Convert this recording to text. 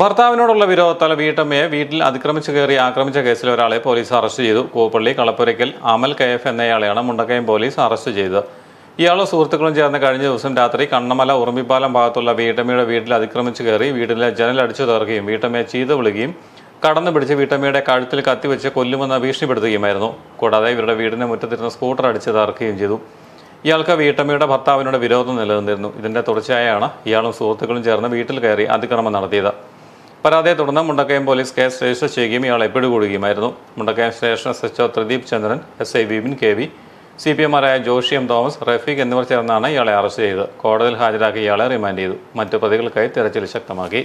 ഭർത്താവിനോടുള്ള വിരോധത്താൽ വീട്ടമ്മയെ വീട്ടിൽ അതിക്രമിച്ചു കയറി ആക്രമിച്ച കേസിൽ ഒരാളെ പോലീസ് അറസ്റ്റ് ചെയ്തു കൂപ്പള്ളി കളപ്പുരയ്ക്കൽ അമൽ കെ എഫ് എന്നയാളെയാണ് മുണ്ടക്കയം പോലീസ് അറസ്റ്റ് ചെയ്തത് ഇയാളും സുഹൃത്തുക്കളും ചേർന്ന് കഴിഞ്ഞ ദിവസം രാത്രി കണ്ണമല ഉറുമ്പിപ്പാലം ഭാഗത്തുള്ള വീട്ടമ്മയുടെ വീട്ടിൽ അതിക്രമിച്ചു കയറി വീടിലെ ജനലടിച്ചു തകർക്കുകയും വീട്ടമ്മയെ ചീത വിളിക്കുകയും കടന്നു പിടിച്ച് വീട്ടമ്മയുടെ കഴുത്തിൽ കത്തിവെച്ച് കൊല്ലുമെന്ന് ഭീഷണിപ്പെടുത്തുകയുമായിരുന്നു കൂടാതെ ഇവരുടെ വീടിന് മുറ്റത്തിരുന്ന സ്കൂട്ടർ അടിച്ച് തീർക്കുകയും ചെയ്തു ഇയാൾക്ക് വീട്ടമ്മയുടെ ഭർത്താവിനോട് വിരോധം നിലനിന്നിരുന്നു ഇതിന്റെ തുടർച്ചയായാണ് ഇയാളും സുഹൃത്തുക്കളും ചേർന്ന് വീട്ടിൽ കയറി അതിക്രമം നടത്തിയത് പരാതിയെ തുടർന്ന് മുണ്ടക്കയം പോലീസ് കേസ് രജിസ്റ്റർ ചെയ്യുകയും ഇയാളെ പിടികൂടുകയുമായിരുന്നു Mundakayam station S HO Thrideep Chandran S I Vipin K V C P എമാരായ ജോഷി എം തോമസ് റഫീഖ് എന്നിവർ ചേർന്നാണ് ഇയാളെ അറസ്റ്റ് ചെയ്തത് കോടതിയിൽ ഹാജരാക്കി ഇയാളെ റിമാൻഡ് ചെയ്തു മറ്റു പ്രതികൾക്കായി തിരച്ചിൽ ശക്തമാക്കി